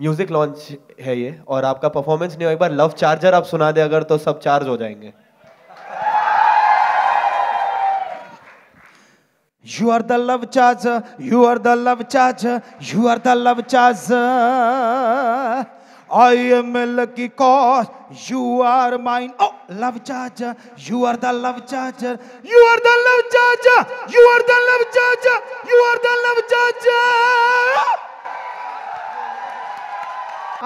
Music launch है ये और आपका परफॉर्मेंस नहीं हो एक बार लव चार्जर आप सुना दे अगर तो सब चार्ज हो जाएंगे You are the love charger, you are the love charger, you are the love charger. I am a lucky cause, you are mine. Oh, love charger, you are the love charger, you are the love charger, you are the love charger, you are the love charger.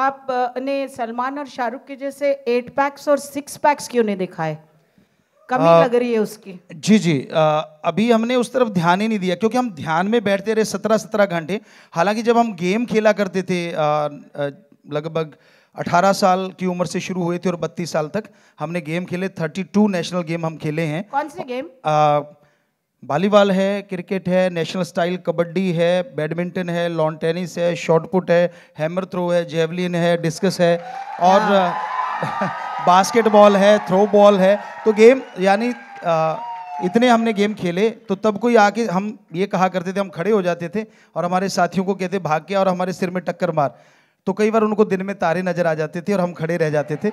आप ने सलमान और शाहरुख के जैसे eight packs और six packs क्यों नहीं दिखाए कमी आ, लग रही है उसकी जी जी आ, अभी हमने उस तरफ ध्यान ही नहीं दिया क्योंकि हम ध्यान में बैठते रहे सत्रह सत्रह घंटे हालांकि जब हम गेम खेला करते थे लगभग 18 साल की उम्र से शुरू हुए थे और 32 साल तक हमने गेम खेले 32 नेशनल गेम हम खेले हैं कौन से गेम आ, वॉलीबॉल है क्रिकेट है नेशनल स्टाइल कबड्डी है बैडमिंटन है लॉन टेनिस है शॉर्टपुट पुट है हैमर थ्रो है जेवलिन है डिस्कस है और हाँ। बास्केटबॉल है थ्रो बॉल है तो गेम यानी इतने हमने गेम खेले तो तब कोई आके हम ये कहा करते थे हम खड़े हो जाते थे और हमारे साथियों को कहते भाग के और हमारे सिर में टक्कर मार तो कई बार उनको दिन में तारे नजर आ जाते थे और हम खड़े रह जाते थे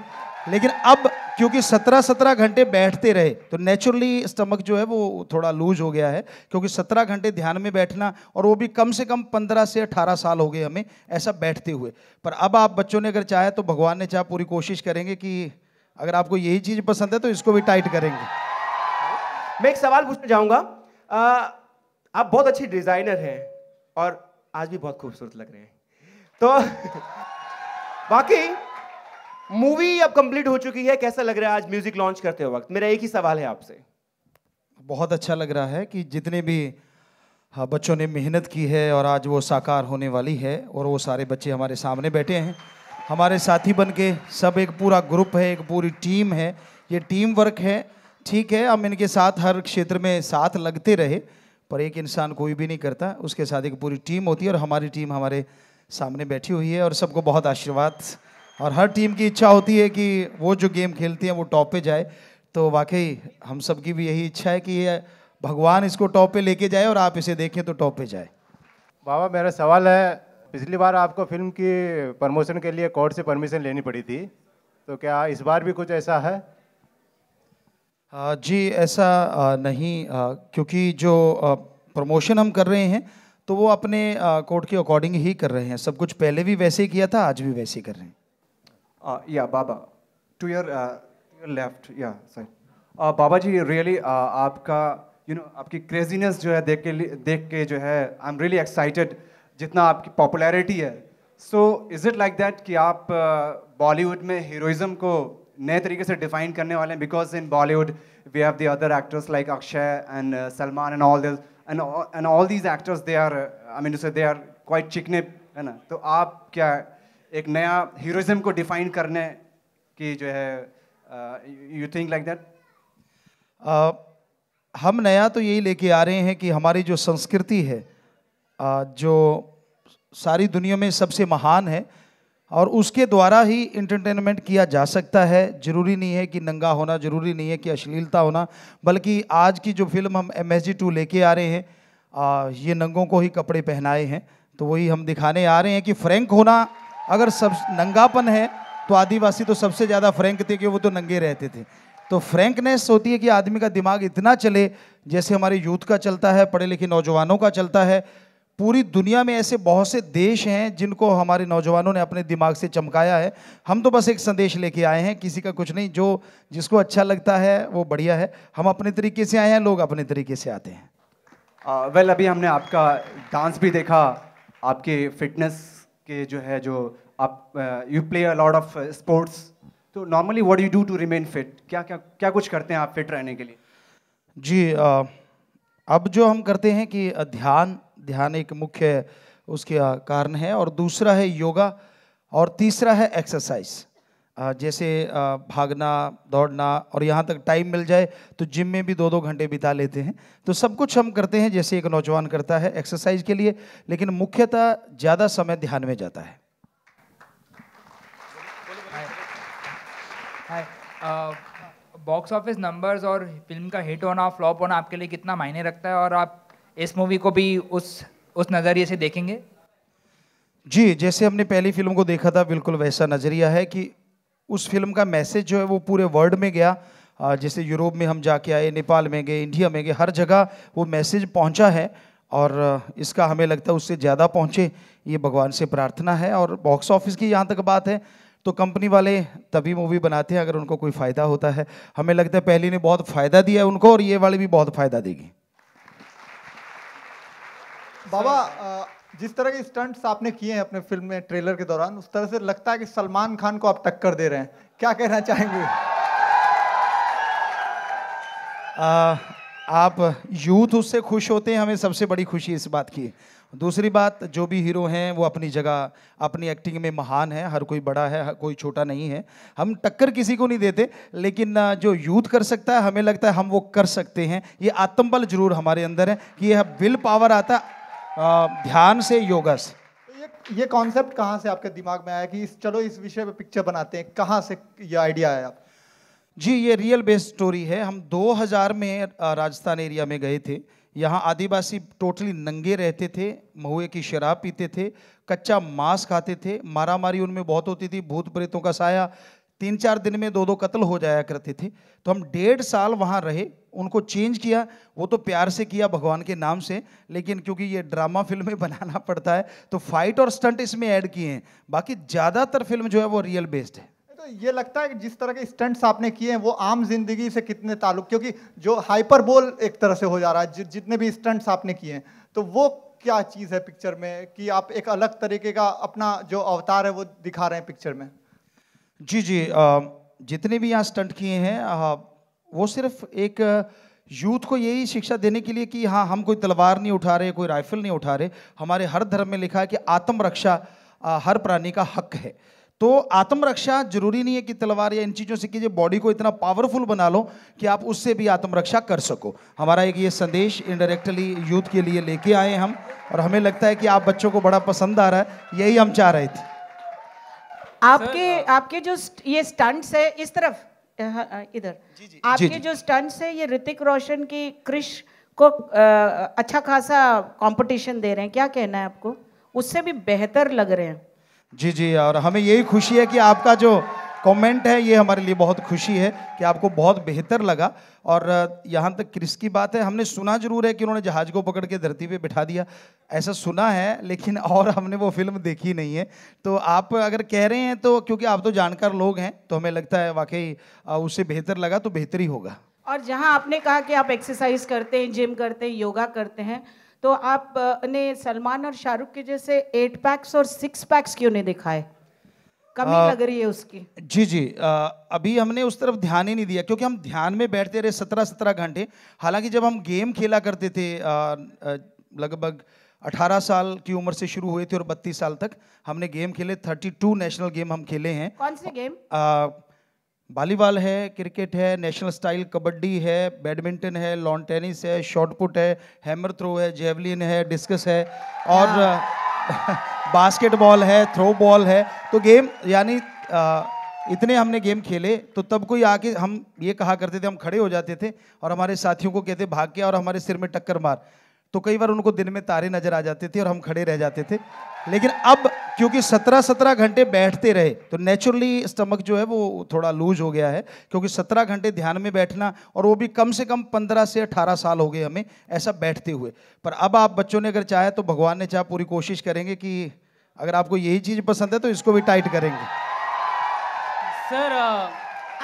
लेकिन अब क्योंकि सत्रह सत्रह घंटे बैठते रहे तो नेचुरली स्टमक जो है वो थोड़ा लूज हो गया है क्योंकि सत्रह घंटे ध्यान में बैठना और वो भी कम से कम पंद्रह से अठारह साल हो गए हमें ऐसा बैठते हुए पर अब आप बच्चों ने अगर चाहे तो भगवान ने चाहे पूरी कोशिश करेंगे कि अगर आपको यही चीज़ पसंद है तो इसको भी टाइट करेंगे मैं एक सवाल पूछना चाहूँगा आप बहुत अच्छी डिज़ाइनर हैं और आज भी बहुत खूबसूरत लग रहे हैं तो बाकी मूवी अब कंप्लीट हो चुकी है कैसा लग रहा है आज म्यूजिक लॉन्च करते वक्त मेरा एक ही सवाल है आपसे बहुत अच्छा लग रहा है कि जितने भी हाँ, बच्चों ने मेहनत की है और आज वो साकार होने वाली है और वो सारे बच्चे हमारे सामने बैठे हैं हमारे साथी बन के सब एक पूरा ग्रुप है एक पूरी टीम है ये टीम वर्क है ठीक है हम इनके साथ हर क्षेत्र में साथ लगते रहे पर एक इंसान कोई भी नहीं करता उसके साथ एक पूरी टीम होती है और हमारी टीम हमारे सामने बैठी हुई है और सबको बहुत आशीर्वाद और हर टीम की इच्छा होती है कि वो जो गेम खेलती हैं वो टॉप पे जाए तो वाकई हम सब की भी यही इच्छा है कि ये भगवान इसको टॉप पे लेके जाए और आप इसे देखें तो टॉप पे जाए बाबा मेरा सवाल है पिछली बार आपको फिल्म की प्रमोशन के लिए कोर्ट से परमिशन लेनी पड़ी थी तो क्या इस बार भी कुछ ऐसा है जी ऐसा नहीं क्योंकि जो प्रमोशन हम कर रहे हैं तो वो अपने कोर्ट के अकॉर्डिंग ही कर रहे हैं सब कुछ पहले भी वैसे ही किया था आज भी वैसे ही कर रहे हैं या बाबा टू योर लेफ्ट या सर बाबा जी रियली आपका यू नो आपकी क्रेजीनेस जो है देख के देख के जो है आई एम रियली एक्साइटेड जितना आपकी पॉपुलैरिटी है so is it like that कि आप बॉलीवुड में हीरोइज़म को नए तरीके से डिफाइन करने वाले हैं because in Bollywood we have the other actors like Akshay and Salman and all this and and all these actors they are I mean say they are quite चिकने है ना तो आप क्या एक नया हीरोइज्म को डिफाइन करने की जो है यू थिंक लाइक दैट हम नया तो यही लेके आ रहे हैं कि हमारी जो संस्कृति है uh, जो सारी दुनिया में सबसे महान है और उसके द्वारा ही इंटरटेनमेंट किया जा सकता है ज़रूरी नहीं है कि नंगा होना ज़रूरी नहीं है कि अश्लीलता होना बल्कि आज की जो फिल्म हम एम एस जी टू लेके आ रहे हैं आ, ये नंगों को ही कपड़े पहनाए हैं तो वही हम दिखाने आ रहे हैं कि फ्रैंक होना अगर सब नंगापन है तो आदिवासी तो सबसे ज़्यादा फ्रैंक थे कि वो तो नंगे रहते थे तो फ्रैंकनेस होती है कि आदमी का दिमाग इतना चले जैसे हमारे यूथ का चलता है पढ़े लिखे नौजवानों का चलता है पूरी दुनिया में ऐसे बहुत से देश हैं जिनको हमारे नौजवानों ने अपने दिमाग से चमकाया है हम तो बस एक संदेश लेके आए हैं किसी का कुछ नहीं जो जिसको अच्छा लगता है वो बढ़िया है हम अपने तरीके से आए हैं लोग अपने तरीके से आते हैं वेल uh, well, अभी हमने आपका डांस भी देखा आपके फिटनेस के जो है जो आप you play a of sports तो normally what you do to remain fit क्या क्या क्या कुछ करते हैं आप फिट रहने के लिए जी uh, अब जो हम करते हैं कि ध्यान ध्यान एक मुख्य उसके कारण है और दूसरा है योगा और तीसरा है एक्सरसाइज जैसे भागना दौड़ना और यहाँ तक टाइम मिल जाए तो जिम में भी दो दो घंटे बिता लेते हैं तो सब कुछ हम करते हैं जैसे एक नौजवान करता है एक्सरसाइज के लिए लेकिन मुख्यतः ज़्यादा समय ध्यान में जाता है बॉक्स ऑफिस नंबर्स और फिल्म का हिट होना फ्लॉप होना आपके लिए कितना मायने रखता है और आप इस मूवी को भी उस उस नज़रिए से देखेंगे जी जैसे हमने पहली फिल्म को देखा था बिल्कुल वैसा नज़रिया है कि उस फिल्म का मैसेज जो है वो पूरे वर्ल्ड में गया जैसे यूरोप में हम जाके आए नेपाल में गए इंडिया में गए हर जगह वो मैसेज पहुंचा है और इसका हमें लगता है उससे ज़्यादा पहुंचे ये भगवान से प्रार्थना है और बॉक्स ऑफिस की यहाँ तक बात है तो कंपनी वाले तभी मूवी बनाते हैं अगर उनको कोई फ़ायदा होता है हमें लगता है पहली ने बहुत फ़ायदा दिया है उनको और ये वाली भी बहुत फ़ायदा देगी बाबा जिस तरह के स्टंट्स आपने किए हैं अपने फिल्म में ट्रेलर के दौरान उस तरह से लगता है कि सलमान खान को आप टक्कर दे रहे हैं क्या कहना चाहेंगे आ, आप यूथ उससे खुश होते हैं हमें सबसे बड़ी खुशी इस बात की दूसरी बात जो भी हीरो हैं वो अपनी जगह अपनी एक्टिंग में महान है हर कोई बड़ा है हर कोई छोटा नहीं है हम टक्कर किसी को नहीं देते लेकिन जो यूथ कर सकता है हमें लगता है हम वो कर सकते हैं ये आत्मबल जरूर हमारे अंदर है कि यह विल पावर आता है ध्यान से योगा से तो ये ये कॉन्सेप्ट कहाँ से आपके दिमाग में आया कि इस चलो इस विषय पे पिक्चर बनाते हैं कहाँ से ये आइडिया आया आप जी ये रियल बेस्ड स्टोरी है हम 2000 में राजस्थान एरिया में गए थे यहाँ आदिवासी टोटली नंगे रहते थे महुए की शराब पीते थे कच्चा मांस खाते थे मारामारी उनमें बहुत होती थी भूत प्रेतों का साया तीन चार दिन में दो दो कत्ल हो जाया करते थे तो हम डेढ़ साल वहाँ रहे उनको चेंज किया वो तो प्यार से किया भगवान के नाम से लेकिन क्योंकि ये ड्रामा फिल्में बनाना पड़ता है तो फाइट और स्टंट इसमें ऐड किए हैं बाकी ज़्यादातर फिल्म जो है वो रियल बेस्ड है तो ये लगता है कि जिस तरह के स्टंट्स आपने किए हैं वो आम जिंदगी से कितने ताल्लुक क्योंकि जो हाइपर बोल एक तरह से हो जा रहा है जितने भी स्टंट्स आपने किए हैं तो वो क्या चीज़ है पिक्चर में कि आप एक अलग तरीके का अपना जो अवतार है वो दिखा रहे हैं पिक्चर में जी जी जितने भी यहाँ स्टंट किए हैं वो सिर्फ एक यूथ को यही शिक्षा देने के लिए कि हाँ हम कोई तलवार नहीं उठा रहे कोई राइफल नहीं उठा रहे हमारे हर धर्म में लिखा है कि आत्मरक्षा हर प्राणी का हक है तो आत्मरक्षा जरूरी नहीं है कि तलवार या इन चीज़ों से कीजिए बॉडी को इतना पावरफुल बना लो कि आप उससे भी आत्मरक्षा कर सको हमारा एक ये संदेश इनडायरेक्टली यूथ के लिए लेके आए हम और हमें लगता है कि आप बच्चों को बड़ा पसंद आ रहा है यही हम चाह रहे थे आपके uh, आपके जो ये स्टंट्स है इस तरफ इधर आपके जो स्टंट्स है ये ऋतिक रोशन की क्रिश को आ, अच्छा खासा कंपटीशन दे रहे हैं क्या कहना है आपको उससे भी बेहतर लग रहे हैं जी जी और हमें यही खुशी है कि आपका जो कमेंट है ये हमारे लिए बहुत खुशी है कि आपको बहुत बेहतर लगा और यहाँ तक क्रिस की बात है हमने सुना जरूर है कि उन्होंने जहाज को पकड़ के धरती पे बिठा दिया ऐसा सुना है लेकिन और हमने वो फिल्म देखी नहीं है तो आप अगर कह रहे हैं तो क्योंकि आप तो जानकार लोग हैं तो हमें लगता है वाकई उससे बेहतर लगा तो बेहतर ही होगा और जहाँ आपने कहा कि आप एक्सरसाइज करते हैं जिम करते हैं योगा करते हैं तो आपने सलमान और शाहरुख के जैसे एट पैक्स और सिक्स पैक्स क्यों नहीं दिखाए कमी आ, लग रही है उसकी जी जी आ, अभी हमने उस तरफ ध्यान ही नहीं दिया क्योंकि हम ध्यान में बैठते रहे सत्रह सत्रह घंटे हालांकि जब हम गेम खेला करते थे लगभग 18 साल की उम्र से शुरू हुए थे और 32 साल तक हमने गेम खेले 32 नेशनल गेम हम खेले हैं कौन से गेम वॉलीबॉल है क्रिकेट है नेशनल स्टाइल कबड्डी है बैडमिंटन है लॉन टेनिस है शॉर्टपुट है हैमर थ्रो है जेवलिन है डिस्कस है और हाँ। बास्केट बॉल है थ्रो बॉल है तो गेम यानी इतने हमने गेम खेले तो तब कोई आके हम ये कहा करते थे हम खड़े हो जाते थे और हमारे साथियों को कहते भाग के और हमारे सिर में टक्कर मार तो कई बार उनको दिन में तारे नजर आ जाते थे और हम खड़े रह जाते थे लेकिन अब क्योंकि सत्रह सत्रह घंटे बैठते रहे तो नेचुरली स्टमक जो है वो थोड़ा लूज हो गया है क्योंकि सत्रह घंटे ध्यान में बैठना और वो भी कम से कम पंद्रह से अठारह साल हो गए हमें ऐसा बैठते हुए पर अब आप बच्चों ने अगर चाहे तो भगवान ने चाहे पूरी कोशिश करेंगे कि अगर आपको यही चीज़ पसंद है तो इसको भी टाइट करेंगे सर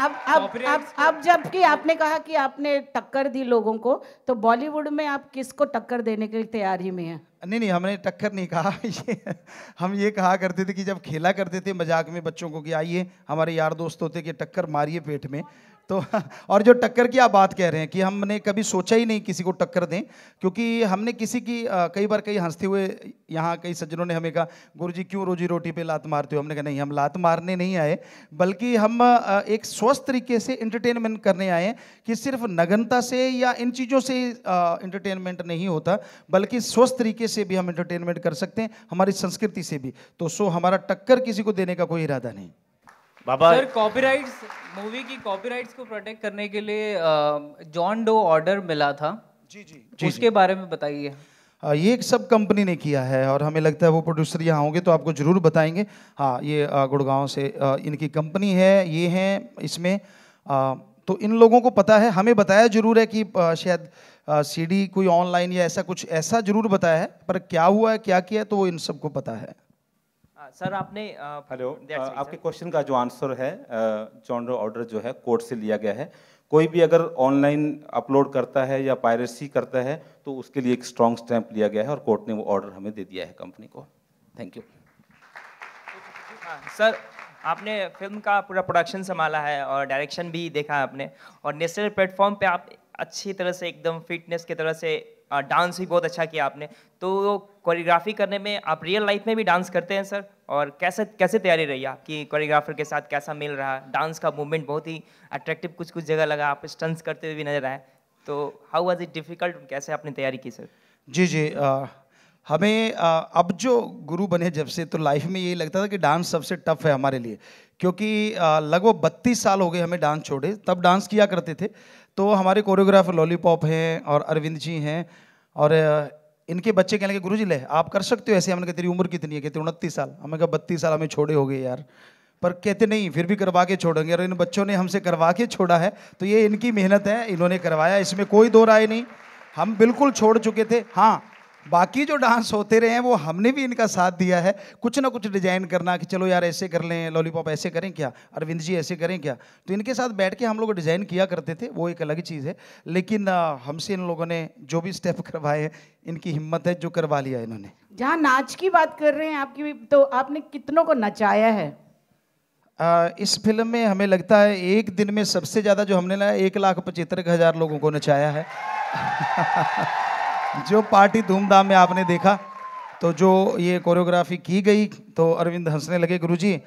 अब अब अब अब जबकि आपने कहा कि आपने टक्कर दी लोगों को तो बॉलीवुड में आप किसको टक्कर देने की तैयारी में हैं नहीं नहीं हमने टक्कर नहीं कहा ये हम ये कहा करते थे कि जब खेला करते थे मजाक में बच्चों को कि आइए हमारे यार दोस्त होते कि टक्कर मारिए पेट में तो और जो टक्कर की आप बात कह रहे हैं कि हमने कभी सोचा ही नहीं किसी को टक्कर दें क्योंकि हमने किसी की कई बार कई हंसते हुए यहाँ कई सज्जनों ने हमें कहा गुरु जी क्यों रोजी रोटी पे लात मारते हो हमने कहा नहीं हम लात मारने नहीं आए बल्कि हम एक स्वस्थ तरीके से इंटरटेनमेंट करने आए हैं कि सिर्फ नगनता से या इन चीज़ों से इंटरटेनमेंट नहीं होता बल्कि स्वस्थ तरीके से भी हम इंटरटेनमेंट कर सकते हैं हमारी संस्कृति से भी तो सो हमारा टक्कर किसी को देने का कोई इरादा नहीं बाबा सर कॉपीराइट्स मूवी की कॉपीराइट्स को प्रोटेक्ट करने के लिए जॉन डो ऑर्डर मिला था जी जी, जी उसके जी. बारे में बताइए ये एक सब कंपनी ने किया है और हमें लगता है वो प्रोड्यूसर यहाँ होंगे तो आपको ज़रूर बताएंगे हाँ ये गुड़गांव से इनकी कंपनी है ये हैं इसमें तो इन लोगों को पता है हमें बताया ज़रूर है कि शायद सीडी कोई ऑनलाइन या ऐसा कुछ ऐसा ज़रूर बताया है पर क्या हुआ है क्या किया है तो वो इन सबको पता है सर आपने हेलो आपके क्वेश्चन का जो आंसर है जॉनर ऑर्डर जो है कोर्ट से लिया गया है कोई भी अगर ऑनलाइन अपलोड करता है या पायरेसी करता है तो उसके लिए एक स्ट्रॉन्ग स्टैंप लिया गया है और कोर्ट ने वो ऑर्डर हमें दे दिया है कंपनी को थैंक यू सर आपने फिल्म का पूरा प्रोडक्शन संभाला है और डायरेक्शन भी देखा है आपने और नेशनल प्लेटफॉर्म पे आप अच्छी तरह से एकदम फिटनेस की तरह से डांस भी बहुत अच्छा किया आपने तो कोरियोग्राफी करने में आप रियल लाइफ में भी डांस करते हैं सर और कैसे कैसे तैयारी रही आपकी कोरियोग्राफर के साथ कैसा मिल रहा डांस का मूवमेंट बहुत ही अट्रैक्टिव कुछ कुछ जगह लगा आप स्टंट्स करते हुए भी नजर आए तो हाउ वाज इट डिफिकल्ट कैसे आपने तैयारी की सर जी जी आ, हमें आ, अब जो गुरु बने जब से तो लाइफ में यही लगता था कि डांस सबसे टफ है हमारे लिए क्योंकि लगभग बत्तीस साल हो गए हमें डांस छोड़े तब डांस किया करते थे तो हमारे कोरियोग्राफर लॉलीपॉप हैं और अरविंद जी हैं और इनके बच्चे कहने के गुरु जी ले आप कर सकते हो ऐसे हमने कहा तेरी उम्र कितनी है कहते उनतीस साल हमें कहा बत्तीस साल हमें छोड़े हो गए यार पर कहते नहीं फिर भी करवा के छोड़ेंगे और इन बच्चों ने हमसे करवा के छोड़ा है तो ये इनकी मेहनत है इन्होंने करवाया इसमें कोई दो राय नहीं हम बिल्कुल छोड़ चुके थे हाँ बाकी जो डांस होते रहे हैं वो हमने भी इनका साथ दिया है कुछ ना कुछ डिजाइन करना कि चलो यार ऐसे कर लें लॉलीपॉप ऐसे करें क्या अरविंद जी ऐसे करें क्या तो इनके साथ बैठ के हम लोग डिज़ाइन किया करते थे वो एक अलग चीज़ है लेकिन हमसे इन लोगों ने जो भी स्टेप करवाए हैं इनकी हिम्मत है जो करवा लिया इन्होंने जहाँ नाच की बात कर रहे हैं आपकी तो आपने कितनों को नचाया है आ, इस फिल्म में हमें लगता है एक दिन में सबसे ज़्यादा जो हमने लाया एक लाख पचहत्तर हज़ार लोगों को नचाया है जो पार्टी धूमधाम में आपने देखा तो जो ये कोरियोग्राफी की गई तो अरविंद हंसने लगे गुरुजी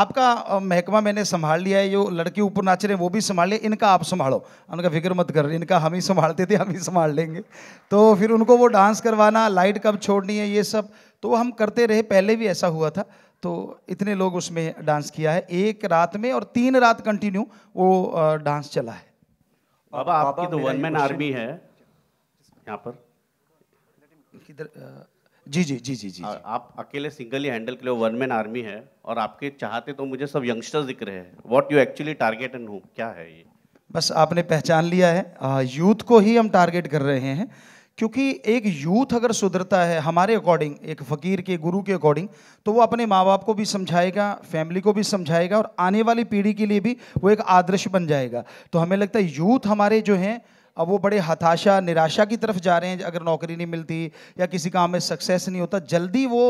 आपका महकमा मैंने संभाल लिया है जो लड़के ऊपर नाच रहे हैं वो भी संभाल लिया इनका आप संभालो उनका फिक्र मत कर इनका हम ही संभालते थे हम ही संभाल लेंगे तो फिर उनको वो डांस करवाना लाइट कब छोड़नी है ये सब तो वो हम करते रहे पहले भी ऐसा हुआ था तो इतने लोग उसमें डांस किया है एक रात में और तीन रात कंटिन्यू वो डांस चला है बाबा आपकी तो वन मैन आर्मी है यहाँ पर किधर जी जी जी जी जी आप अकेले सिंगल ही हैंडल के लिए वन मैन आर्मी है और आपके चाहते तो मुझे सब यंगस्टर्स दिख रहे हैं what you actually target and हूँ क्या है ये बस आपने पहचान लिया है यूथ को ही हम टारगेट कर रहे हैं क्योंकि एक यूथ अगर सुधरता है हमारे अकॉर्डिंग एक फ़कीर के गुरु के अकॉर्डिंग तो वो अपने माँ बाप को भी समझाएगा फैमिली को भी समझाएगा और आने वाली पीढ़ी के लिए भी वो एक आदर्श बन जाएगा तो हमें लगता है यूथ हमारे जो हैं अब वो बड़े हताशा निराशा की तरफ जा रहे हैं अगर नौकरी नहीं मिलती या किसी काम में सक्सेस नहीं होता जल्दी वो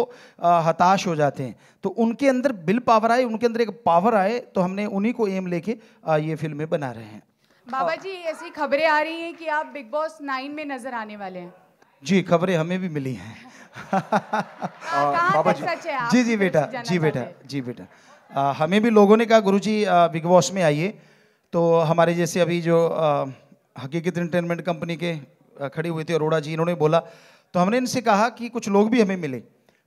हताश हो जाते हैं तो उनके अंदर बिल पावर आए उनके अंदर एक पावर आए तो हमने उन्हीं को एम लेके ये फिल्में बना रहे हैं बाबा जी ऐसी खबरें आ रही हैं कि आप बिग बॉस नाइन में नजर आने वाले हैं जी खबरें हमें भी मिली हैं बाबा जी जी जी बेटा जी बेटा जी बेटा हमें भी लोगों ने कहा जी बिग बॉस में आइए तो हमारे जैसे अभी जो हकीकत इंटरटेनमेंट कंपनी के खड़ी हुई थी अरोड़ा जी इन्होंने बोला तो हमने इनसे कहा कि कुछ लोग भी हमें मिले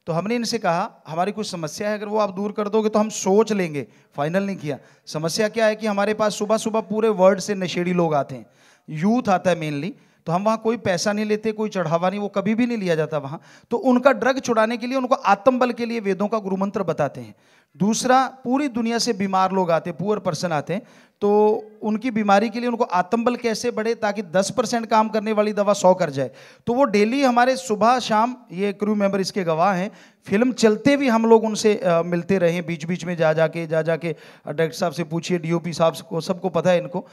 तो हमने इनसे कहा हमारी कुछ समस्या है अगर वो आप दूर कर दोगे तो हम सोच लेंगे फाइनल नहीं किया समस्या क्या है कि हमारे पास सुबह सुबह पूरे वर्ल्ड से नशेड़ी लोग आते हैं यूथ आता है मेनली तो हम वहाँ कोई पैसा नहीं लेते कोई चढ़ावा नहीं वो कभी भी नहीं लिया जाता वहाँ तो उनका ड्रग छुड़ाने के लिए उनको आत्मबल के लिए वेदों का गुरु मंत्र बताते हैं दूसरा पूरी दुनिया से बीमार लोग आते हैं पुअर पर्सन आते हैं तो उनकी बीमारी के लिए उनको आत्मबल कैसे बढ़े ताकि 10 परसेंट काम करने वाली दवा सौ कर जाए तो वो डेली हमारे सुबह शाम ये क्रू मेंबर इसके गवाह हैं फिल्म चलते भी हम लोग उनसे आ, मिलते रहे बीच बीच में जा जा जाके जा जा डॉक्टर साहब से पूछिए डीओपी साहब को सबको पता है इनको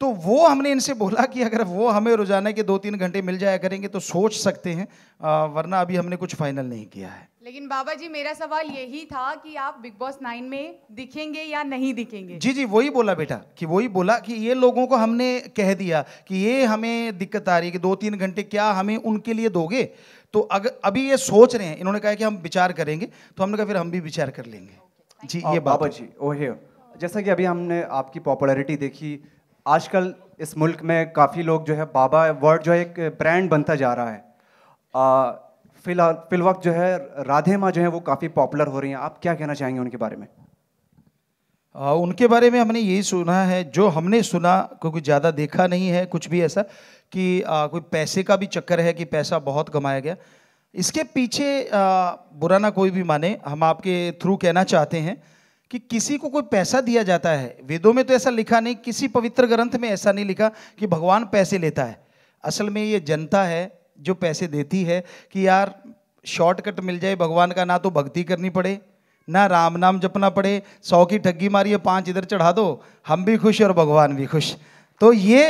तो वो हमने इनसे बोला कि अगर वो हमें रोजाना के दो तीन घंटे मिल जाया करेंगे तो सोच सकते हैं वरना अभी हमने कुछ फाइनल नहीं किया है लेकिन बाबा जी मेरा सवाल यही था कि आप बिग बॉस नाइन में दिखेंगे या नहीं दिखेंगे जी जी वही बोला बेटा कि वही बोला कि ये लोगों को हमने कह दिया कि ये हमें दिक्कत आ रही है कि दो तीन घंटे क्या हमें उनके लिए दोगे तो अगर अभी ये सोच रहे हैं इन्होंने कहा कि हम विचार करेंगे तो हमने कहा फिर हम भी विचार कर लेंगे जी ये बाबा जी ओहे जैसा कि अभी हमने आपकी पॉपुलरिटी देखी आजकल इस मुल्क में काफ़ी लोग जो है बाबा वर्ड जो है एक ब्रांड बनता जा रहा है फिलहाल फिल वक्त जो है राधे माँ जो है वो काफ़ी पॉपुलर हो रही हैं आप क्या कहना चाहेंगे उनके बारे में आ, उनके बारे में हमने यही सुना है जो हमने सुना क्योंकि ज़्यादा देखा नहीं है कुछ भी ऐसा कि आ, कोई पैसे का भी चक्कर है कि पैसा बहुत कमाया गया इसके पीछे आ, बुरा ना कोई भी माने हम आपके थ्रू कहना चाहते हैं कि किसी को कोई पैसा दिया जाता है वेदों में तो ऐसा लिखा नहीं किसी पवित्र ग्रंथ में ऐसा नहीं लिखा कि भगवान पैसे लेता है असल में ये जनता है जो पैसे देती है कि यार शॉर्टकट मिल जाए भगवान का ना तो भक्ति करनी पड़े ना राम नाम जपना पड़े सौ की ठग्गी मारिए पाँच इधर चढ़ा दो हम भी खुश और भगवान भी खुश तो ये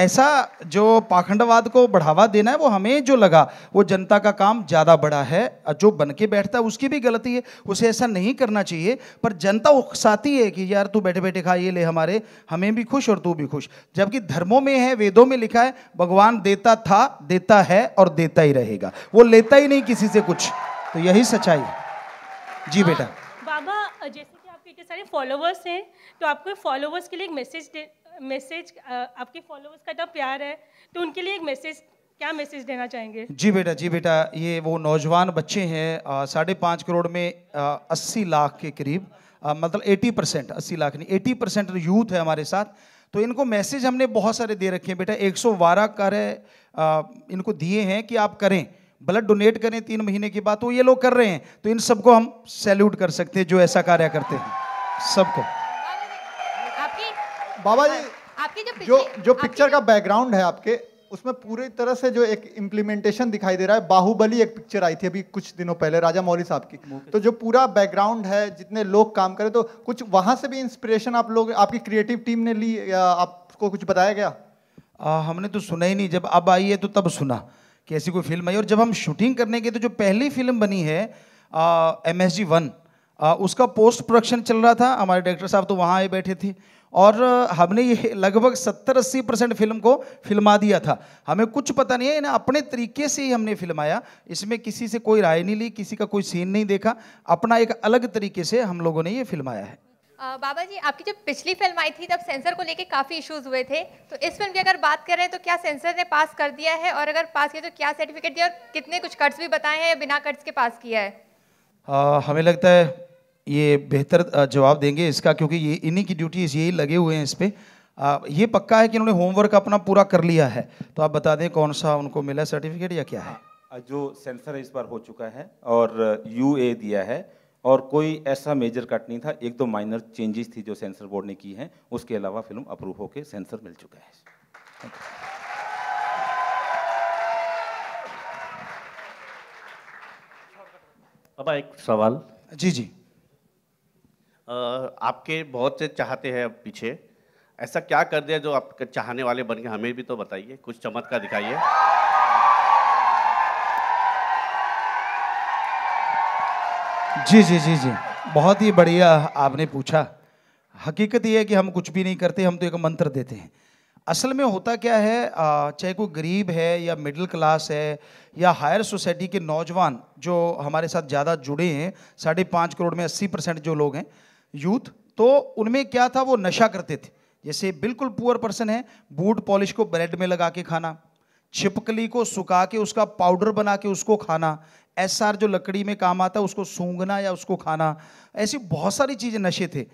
ऐसा जो पाखंडवाद को बढ़ावा देना है वो हमें जो लगा वो जनता का काम ज़्यादा बड़ा है जो बन के बैठता है उसकी भी गलती है उसे ऐसा नहीं करना चाहिए पर जनता उकसाती है कि यार तू बैठे बैठे खा ये ले हमारे हमें भी खुश और तू भी खुश जबकि धर्मों में है वेदों में लिखा है भगवान देता था देता है और देता ही रहेगा वो लेता ही नहीं किसी से कुछ तो यही सच्चाई है जी हाँ। बेटा बाबा जैसे कि आपके इतने सारे फॉलोवर्स हैं तो आपको फॉलोवर्स के लिए एक मैसेज दे मैसेज uh, आपके फॉलोअर्स का इतना प्यार है तो उनके लिए एक मैसेज क्या मैसेज देना चाहेंगे जी बेटा जी बेटा ये वो नौजवान बच्चे हैं uh, साढ़े पाँच करोड़ में uh, अस्सी लाख के करीब मतलब एटी परसेंट अस्सी लाख नहीं एटी परसेंट तो यूथ है हमारे साथ तो इनको मैसेज हमने बहुत सारे दे रखे हैं बेटा एक सौ बारह कर इनको दिए हैं कि आप करें ब्लड डोनेट करें तीन महीने के बाद तो ये लोग कर रहे हैं तो इन सबको हम सैल्यूट कर सकते हैं जो ऐसा कार्य करते हैं सबको बाबा जी आपके जो जो जो पिक्चर का बैकग्राउंड है आपके उसमें पूरी तरह से जो एक इम्प्लीमेंटेशन दिखाई दे रहा है बाहुबली एक पिक्चर आई थी अभी कुछ दिनों पहले राजा मौली साहब की तो जो पूरा बैकग्राउंड है जितने लोग काम करें तो कुछ वहाँ से भी इंस्पिरेशन आप लोग आपकी क्रिएटिव टीम ने ली या आपको कुछ बताया गया आ, हमने तो सुना ही नहीं जब अब आई है तो तब सुना कि ऐसी कोई फिल्म आई और जब हम शूटिंग करने गए तो जो पहली फिल्म बनी है एम एस जी वन उसका पोस्ट प्रोडक्शन चल रहा था हमारे डायरेक्टर साहब तो वहाँ आए बैठे थे और हमने ये लगभग सत्तर अस्सी परसेंट फिल्म को फिल्मा दिया था हमें कुछ पता नहीं है ना अपने तरीके से ही हमने फिल्माया इसमें किसी से कोई राय नहीं ली किसी का कोई सीन नहीं देखा अपना एक अलग तरीके से हम लोगों ने ये फिल्माया है आ, बाबा जी आपकी जब पिछली फिल्म आई थी तब सेंसर को लेके काफ़ी इश्यूज हुए थे तो इस फिल्म की अगर बात करें तो क्या सेंसर ने पास कर दिया है और अगर पास किया तो क्या सर्टिफिकेट दिया और कितने कुछ कट्स भी बताए हैं बिना कट्स के पास किया है आ, हमें लगता है ये बेहतर जवाब देंगे इसका क्योंकि ये इन्हीं की ड्यूटीज़ यही लगे हुए हैं इस पर ये पक्का है कि इन्होंने होमवर्क अपना पूरा कर लिया है तो आप बता दें कौन सा उनको मिला सर्टिफिकेट या क्या है जो सेंसर इस बार हो चुका है और यू ए दिया है और कोई ऐसा मेजर कट नहीं था एक दो माइनर चेंजेस थी जो सेंसर बोर्ड ने की हैं उसके अलावा फिल्म अप्रूव होकर सेंसर मिल चुका है बाबा एक सवाल जी जी आपके बहुत से चाहते हैं अब पीछे ऐसा क्या कर दिया जो आप चाहने वाले बन गए हमें भी तो बताइए कुछ चमत्कार दिखाइए जी जी जी जी बहुत ही बढ़िया आपने पूछा हकीकत यह है कि हम कुछ भी नहीं करते हम तो एक मंत्र देते हैं असल में होता क्या है चाहे कोई गरीब है या मिडिल क्लास है या हायर सोसाइटी के नौजवान जो हमारे साथ ज़्यादा जुड़े हैं साढ़े पाँच करोड़ में अस्सी परसेंट जो लोग हैं यूथ तो उनमें क्या था वो नशा करते थे जैसे बिल्कुल पुअर पर्सन है बूट पॉलिश को ब्रेड में लगा के खाना छिपकली को सुखा के उसका पाउडर बना के उसको खाना एस जो लकड़ी में काम आता है उसको सूंघना या उसको खाना ऐसी बहुत सारी चीज़ें नशे थे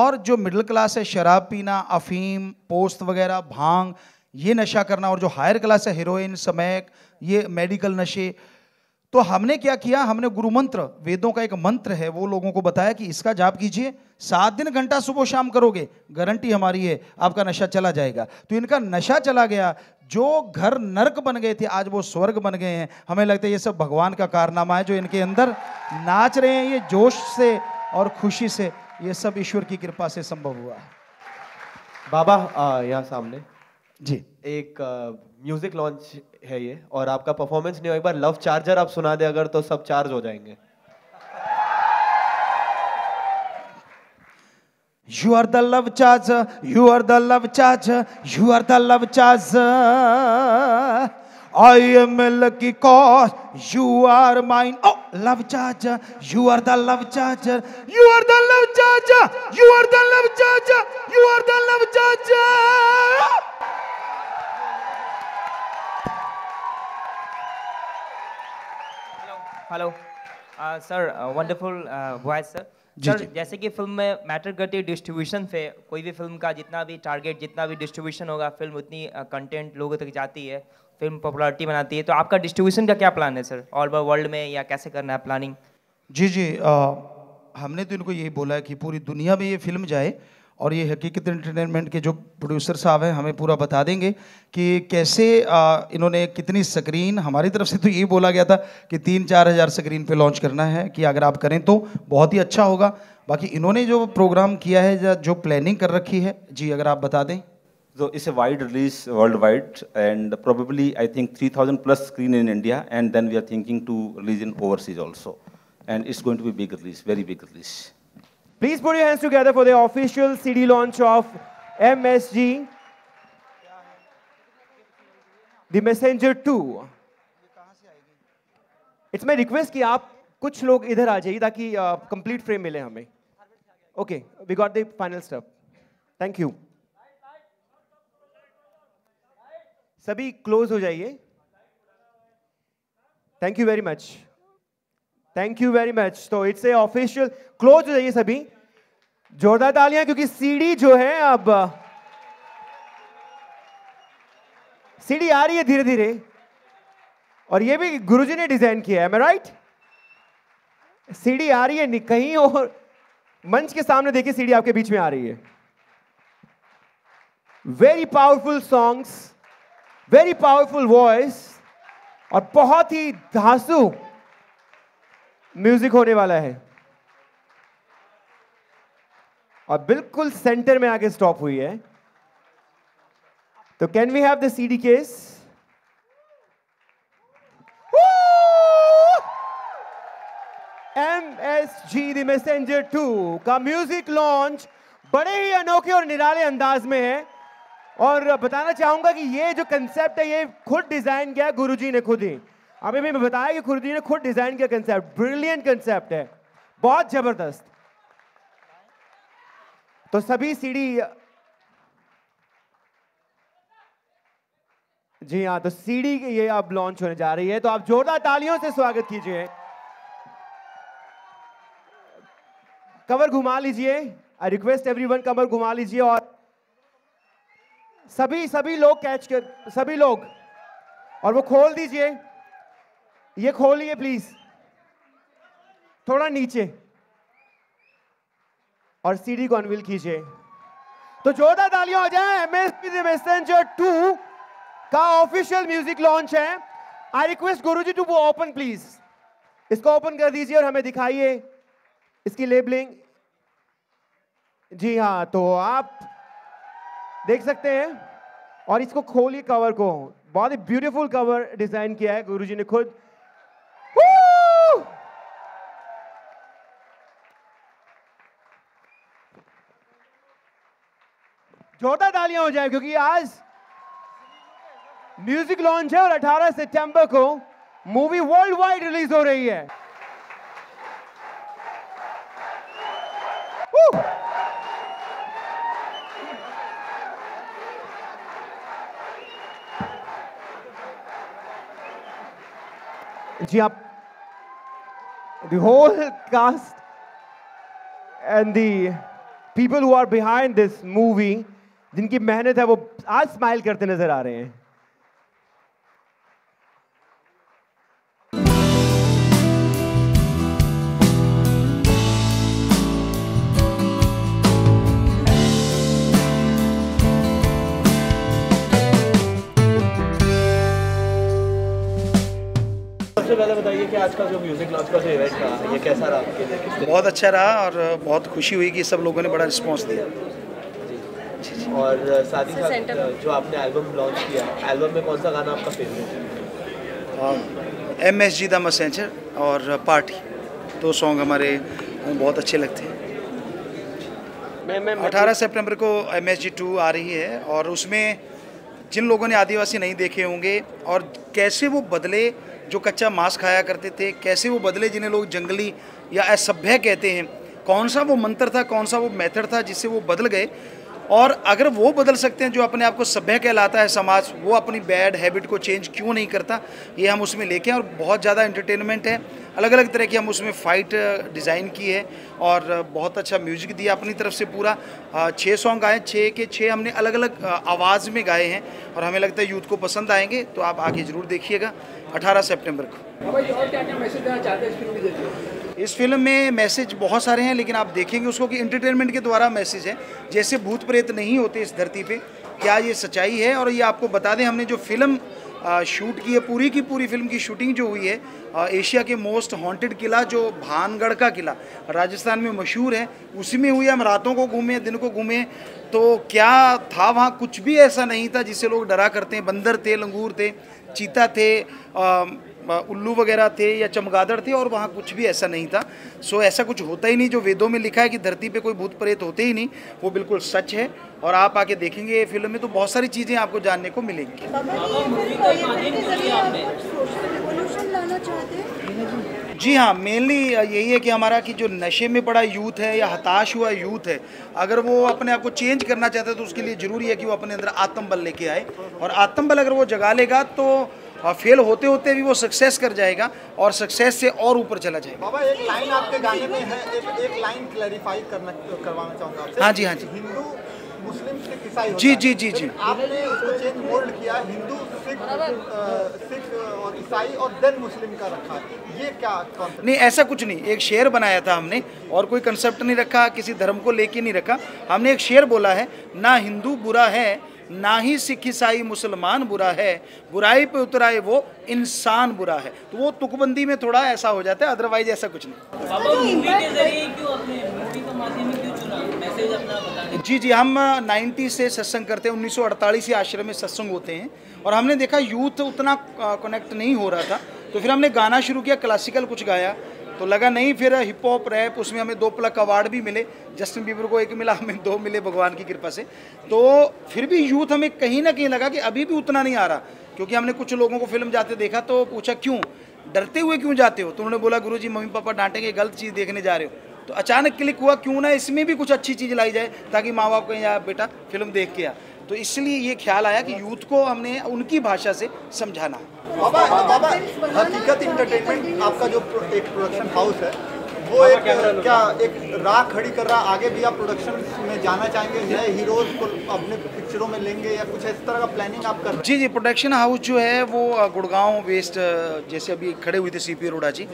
और जो मिडिल क्लास है शराब पीना अफीम पोस्त वगैरह भांग ये नशा करना और जो हायर क्लास है हीरोइन समैक ये मेडिकल नशे तो हमने क्या किया हमने गुरु मंत्र वेदों का एक मंत्र है वो लोगों को बताया कि इसका जाप कीजिए सात दिन घंटा सुबह शाम करोगे गारंटी हमारी है आपका नशा चला जाएगा तो इनका नशा चला गया जो घर नरक बन गए थे आज वो स्वर्ग बन गए हैं हमें लगता है ये सब भगवान का कारनामा है जो इनके अंदर नाच रहे हैं ये जोश से और खुशी से ये सब ईश्वर की कृपा से संभव हुआ है बाबा यहाँ सामने जी एक म्यूजिक uh, लॉन्च है ये और आपका परफॉर्मेंस नहीं हो एक बार लव चार्जर आप सुना दे अगर तो सब चार्ज हो जाएंगे You are the love charger, you are the love charger, you are the love charger. I am a lucky cause, you are mine. Oh, love charger, you are the love charger, you are the love charger, you are the love charger, you are the love charger. Hello sir wonderful voice sir sir जैसे कि film में matter करती है distribution से कोई भी film का जितना भी टारगेट जितना भी डिस्ट्रीब्यूशन होगा फिल्म उतनी कंटेंट uh, लोगों तक जाती है फिल्म पॉपुलरिटी बनाती है तो आपका डिस्ट्रीब्यूशन का क्या प्लान है सर ऑल ओवर वर्ल्ड में या कैसे करना है प्लानिंग जी जी आ, uh, हमने तो इनको यही बोला है कि पूरी दुनिया में ये फिल्म जाए और ये हकीकत एंटरटेनमेंट के जो प्रोड्यूसर साहब हैं हमें पूरा बता देंगे कि कैसे इन्होंने कितनी स्क्रीन हमारी तरफ से तो ये बोला गया था कि तीन चार हज़ार स्क्रीन पे लॉन्च करना है कि अगर आप करें तो बहुत ही अच्छा होगा बाकी इन्होंने जो प्रोग्राम किया है या जो प्लानिंग कर रखी है जी अगर आप बता दें तो इस wide release world wide and probably I think three thousand plus screen in India and then we are thinking to release in overseas also and it's going to be big release very big release Please put your hands together for the official CD launch of MSG, The Messenger 2. It's my request कि आप कुछ लोग इधर आ जाइए ताकि complete frame मिले हमें okay we got the final step thank you सभी क्लोज हो जाइए thank you very much thank you very much तो इट्स ए ऑफिशियल क्लोज हो जाइए सभी जोरदार तालियां क्योंकि सीढ़ी जो है अब सीढ़ी आ रही है धीरे धीरे और ये भी गुरुजी ने डिजाइन किया है राइट सीढ़ी आ रही है कहीं और मंच के सामने देखिए सीढ़ी आपके बीच में आ रही है very powerful songs very powerful voice और बहुत ही धासु म्यूजिक होने वाला है और बिल्कुल सेंटर में आके स्टॉप हुई है तो can we have the CD case M S G the messenger two का म्यूजिक लॉन्च बड़े ही अनोखे और निराले अंदाज में है और बताना चाहूंगा कि ये जो कंसेप्ट है ये खुद डिजाइन किया गुरुजी ने खुद ही अभी मैं बताया कि खुर्दी ने खुद डिजाइन किया कंसेप्ट ब्रिलियंट कंसेप्ट है बहुत जबरदस्त तो सभी सीढ़ी जी हाँ तो सीढ़ी ये अब लॉन्च होने जा रही है तो आप जोरदार तालियों से स्वागत कीजिए कवर घुमा लीजिए आई रिक्वेस्ट एवरीवन कवर घुमा लीजिए और सभी सभी लोग कैच कर सभी लोग और वो खोल दीजिए ये खोलिए प्लीज थोड़ा नीचे और सीडी को अनविल कीजिए तो जोरदार तालियां हो जाए एमएसपी मैसेंजर टू का ऑफिशियल म्यूजिक लॉन्च है I request Guru ji to वो ओपन प्लीज इसको ओपन कर दीजिए और हमें दिखाइए इसकी लेबलिंग जी हाँ तो आप देख सकते हैं और इसको खोलिए कवर को बहुत ही ब्यूटीफुल कवर डिजाइन किया है गुरुजी ने खुद जोरदार तालियां हो जाए क्योंकि आज म्यूजिक लॉन्च है और 18 सितंबर को मूवी वर्ल्ड वाइड रिलीज हो रही है जी आप the whole cast and the people who are behind this movie जिनकी मेहनत है वो आज स्माइल करते नजर आ रहे हैं सबसे पहले बताइए कि आज का जो म्यूज़िक लॉन्च का जो इवेंट था ये कैसा रहा आपके लिए बहुत अच्छा रहा और बहुत खुशी हुई कि सब लोगों ने बड़ा रिस्पांस दिया और साथ ही साथ जो आपने एल्बम लॉन्च किया एल्बम में कौन सा गाना आपका फेवरेट है M S G the messenger और पार्टी दो सॉन्ग हमारे बहुत अच्छे लगते हैं मैं मैं अठारह सितंबर को एम एस जी टू आ रही है और उसमें जिन लोगों ने आदिवासी नहीं देखे होंगे और कैसे वो बदले जो कच्चा मांस खाया करते थे कैसे वो बदले जिन्हें लोग जंगली या असभ्य कहते हैं कौन सा वो मंत्र था कौन सा वो मेथड था जिससे वो बदल गए और अगर वो बदल सकते हैं जो अपने आप को सभ्य कहलाता है समाज वो अपनी बैड हैबिट को चेंज क्यों नहीं करता ये हम उसमें लेके हैं और बहुत ज़्यादा एंटरटेनमेंट है अलग अलग तरह की हम उसमें फ़ाइट डिज़ाइन की है और बहुत अच्छा म्यूजिक दिया अपनी तरफ से पूरा छः सॉन्ग आए छः के छः हमने अलग अलग आवाज़ में गाए हैं और हमें लगता है यूथ को पसंद आएंगे तो आप आगे ज़रूर देखिएगा अठारह सेप्टेम्बर को इस फिल्म में मैसेज बहुत सारे हैं लेकिन आप देखेंगे उसको कि इंटरटेनमेंट के द्वारा मैसेज है जैसे भूत प्रेत नहीं होते इस धरती पे क्या ये सच्चाई है और ये आपको बता दें हमने जो फिल्म शूट की है पूरी की पूरी फिल्म की शूटिंग जो हुई है एशिया के मोस्ट हॉन्टेड किला जो भानगढ़ का किला राजस्थान में मशहूर है उसी में हुई हम रातों को घूमे दिन को घूमे तो क्या था वहाँ कुछ भी ऐसा नहीं था जिससे लोग डरा करते हैं बंदर थे लंगूर थे चीता थे उल्लू वगैरह थे या चमगादड़ थे और वहाँ कुछ भी ऐसा नहीं था सो ऐसा कुछ होता ही नहीं जो वेदों में लिखा है कि धरती पे कोई भूत प्रेत होते ही नहीं वो बिल्कुल सच है और आप आके देखेंगे ये फिल्म में तो बहुत सारी चीज़ें आपको जानने को मिलेंगी जी हाँ मेनली यही है कि हमारा कि जो नशे में पड़ा यूथ है या हताश हुआ यूथ है अगर वो अपने आप को चेंज करना चाहता है तो उसके लिए ज़रूरी है कि वो अपने अंदर आत्मबल लेके आए और आत्मबल अगर वो जगा लेगा तो और फेल होते होते भी वो सक्सेस कर जाएगा और सक्सेस से और ऊपर चला जाएगा बाबा एक लाइन आपके गाने में है एक, एक लाइन क्लैरिफाई करना करवाना चाहूँगा हाँ जी हाँ जी हिंदू मुस्लिम सिख ईसाई जी जी जी जी आपने उसको चेंज मोल्ड किया हिंदू सिख सिख और ईसाई और देन मुस्लिम का रखा ये क्या नहीं ऐसा कुछ नहीं एक शेर बनाया था हमने और कोई कंसेप्ट नहीं रखा किसी धर्म को लेके नहीं रखा हमने एक शेर बोला है ना हिंदू बुरा है ना ही सिख ईसाई मुसलमान बुरा है बुराई पे उतराए वो इंसान बुरा है तो वो तुकबंदी में थोड़ा ऐसा हो जाता है अदरवाइज ऐसा कुछ नहीं जी जी हम 90 से सत्संग करते हैं 1948 से आश्रम में सत्संग होते हैं और हमने देखा यूथ उतना कनेक्ट नहीं हो रहा था तो फिर हमने गाना शुरू किया क्लासिकल कुछ गाया तो लगा नहीं फिर हिप हॉप रैप उसमें हमें दो प्लक अवार्ड भी मिले जस्टिन बीबर को एक मिला हमें दो मिले भगवान की कृपा से तो फिर भी यूथ हमें कहीं ना कहीं लगा कि अभी भी उतना नहीं आ रहा क्योंकि हमने कुछ लोगों को फिल्म जाते देखा तो पूछा क्यों डरते हुए क्यों जाते हो तो उन्होंने बोला गुरु जी मम्मी पापा डांटेंगे गलत चीज़ देखने जा रहे हो तो अचानक क्लिक हुआ क्यों ना इसमें भी कुछ अच्छी चीज़ लाई जाए ताकि माँ बाप कहें यार बेटा फिल्म देख के आ तो इसलिए ये ख्याल आया कि यूथ को हमने उनकी भाषा से समझाना बाबा बाबा हकीकत इंटरटेनमेंट आपका जो एक प्रोडक्शन हाउस है वो एक क्या एक राह खड़ी कर रहा आगे भी आप प्रोडक्शन में जाना चाहेंगे नए हीरोज को अपने पिक्चरों में लेंगे या कुछ इस तरह का प्लानिंग आप कर जी जी प्रोडक्शन हाउस जो है वो गुड़गांव वेस्ट जैसे अभी खड़े हुए थे सी पी रोडा जी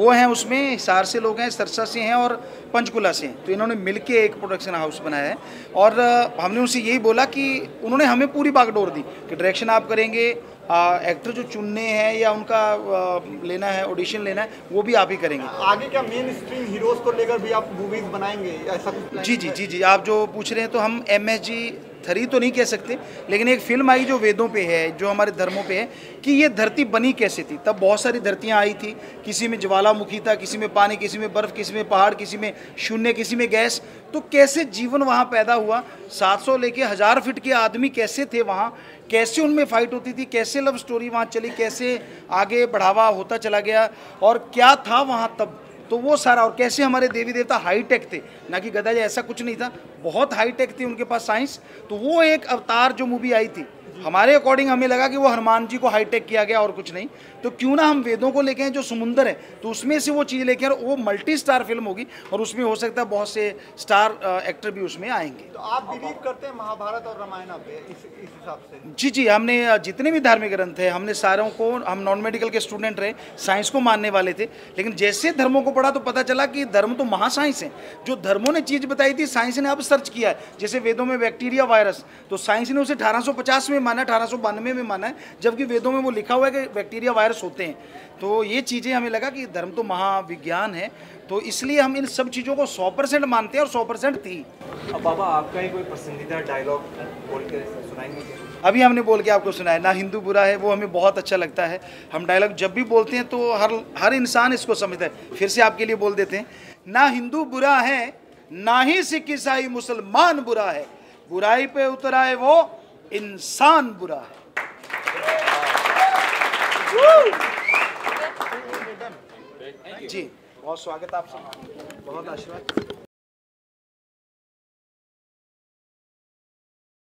वो हैं उसमें हिसार से लोग हैं सरसा से हैं और पंचकुला से हैं तो इन्होंने मिल एक प्रोडक्शन हाउस बनाया है और हमने उनसे यही बोला कि उन्होंने हमें पूरी बागडोर दी कि डायरेक्शन आप करेंगे आ, एक्टर जो चुनने हैं या उनका आ, लेना है ऑडिशन लेना है वो भी आप ही करेंगे आगे क्या मेन स्ट्रीम हीरोज को लेकर भी आप मूवीज बनाएंगे ऐसा जी जी जी जी आप जो पूछ रहे हैं तो हम एम एस जी थरी तो नहीं कह सकते लेकिन एक फिल्म आई जो वेदों पे है जो हमारे धर्मों पे है कि ये धरती बनी कैसे थी तब बहुत सारी धरतियाँ आई थी किसी में ज्वालामुखी था किसी में पानी किसी में बर्फ़ किसी में पहाड़ किसी में शून्य किसी में गैस तो कैसे जीवन वहाँ पैदा हुआ सौ लेके हज़ार फिट के आदमी कैसे थे वहाँ कैसे उनमें फ़ाइट होती थी कैसे लव स्टोरी वहाँ चली कैसे आगे बढ़ावा होता चला गया और क्या था वहाँ तब तो वो सारा और कैसे हमारे देवी देवता हाईटेक थे ना कि गदा जी ऐसा कुछ नहीं था बहुत हाईटेक थी उनके पास साइंस तो वो एक अवतार जो मूवी आई थी हमारे अकॉर्डिंग हमें लगा कि वो हनुमान जी को हाईटेक किया गया और कुछ नहीं तो क्यों ना हम वेदों को लेके हैं जो समुंदर है तो उसमें से वो चीज़ लेके और वो मल्टी स्टार फिल्म होगी और उसमें हो सकता है बहुत से स्टार एक्टर भी उसमें आएंगे तो आप बिलीव करते हैं महाभारत और रामायण इस हिसाब से जी जी हमने जितने भी धार्मिक ग्रंथ हैं हमने सारों को हम नॉन मेडिकल के स्टूडेंट रहे साइंस को मानने वाले थे लेकिन जैसे धर्मों को पढ़ा तो पता चला कि धर्म तो महासाइंस है जो धर्मों ने चीज़ बताई थी साइंस ने अब सर्च किया है जैसे वेदों में बैक्टीरिया वायरस तो साइंस ने उसे अठारह में माना अठारह में माना है जबकि वेदों में वो लिखा हुआ है कि बैक्टीरिया वायरस आदर्श होते हैं तो ये चीज़ें हमें लगा कि धर्म तो महाविज्ञान है तो इसलिए हम इन सब चीज़ों को सौ परसेंट मानते हैं और सौ परसेंट थी अब बाबा आपका ही कोई पसंदीदा डायलॉग बोल के सुनाएंगे अभी हमने बोल के आपको सुनाया ना हिंदू बुरा है वो हमें बहुत अच्छा लगता है हम डायलॉग जब भी बोलते हैं तो हर हर इंसान इसको समझता है फिर से आपके लिए बोल देते हैं ना हिंदू बुरा है ना ही सिख ईसाई मुसलमान बुरा है बुराई पे उतराए वो इंसान बुरा है जी बहुत स्वागत आप सब बहुत आशीर्वाद